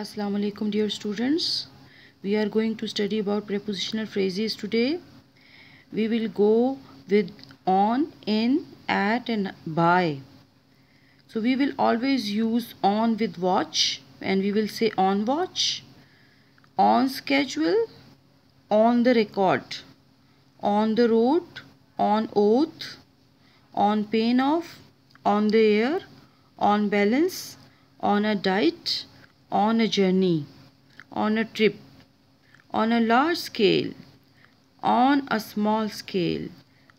assalamu alaikum dear students we are going to study about prepositional phrases today we will go with on in at and by so we will always use on with watch and we will say on watch on schedule on the record on the road on oath on pain of on the air on balance on a diet on a journey, on a trip, on a large scale, on a small scale,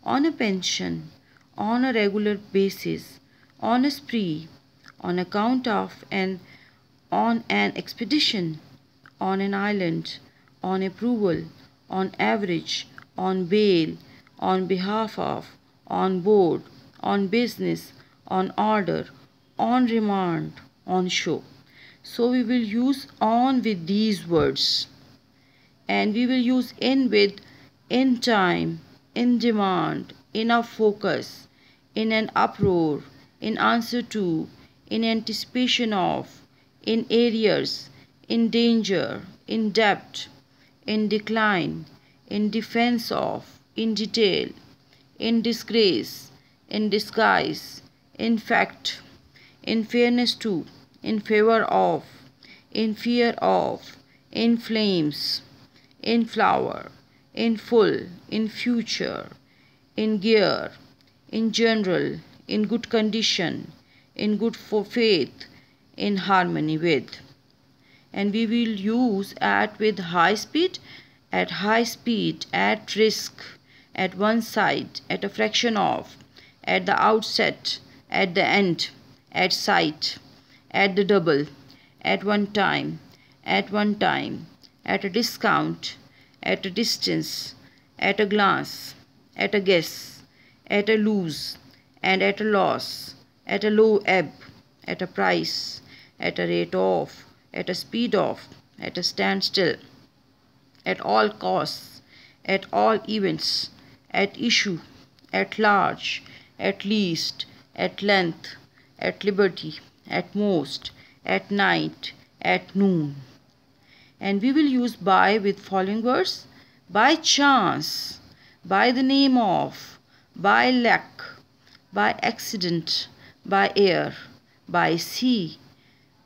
on a pension, on a regular basis, on a spree, on account of, and on an expedition, on an island, on approval, on average, on bail, on behalf of, on board, on business, on order, on remand, on show so we will use on with these words and we will use in with in time in demand in a focus in an uproar in answer to in anticipation of in areas, in danger in debt in decline in defense of in detail in disgrace in disguise in fact in fairness to in favor of in fear of in flames in flower in full in future in gear in general in good condition in good for faith in harmony with and we will use at with high speed at high speed at risk at one side at a fraction of at the outset at the end at sight at the double, at one time, at one time, at a discount, at a distance, at a glance, at a guess, at a lose, and at a loss, at a low ebb, at a price, at a rate of, at a speed of, at a standstill, at all costs, at all events, at issue, at large, at least, at length, at liberty at most, at night, at noon. And we will use by with following words by chance, by the name of, by luck, by accident, by air, by sea,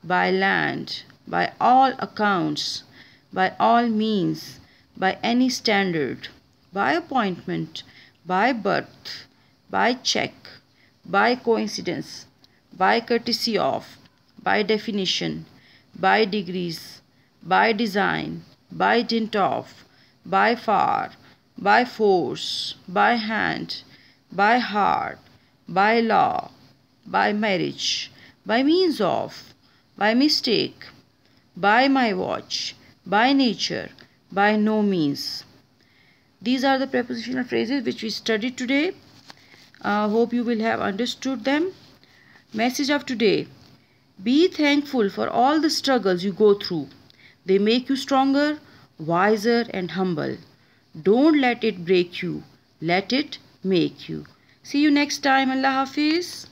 by land, by all accounts, by all means, by any standard, by appointment, by birth, by check, by coincidence, by courtesy of, by definition, by degrees, by design, by dint of, by far, by force, by hand, by heart, by law, by marriage, by means of, by mistake, by my watch, by nature, by no means. These are the prepositional phrases which we studied today. Uh, hope you will have understood them. Message of today Be thankful for all the struggles you go through. They make you stronger, wiser, and humble. Don't let it break you, let it make you. See you next time. Allah Hafiz.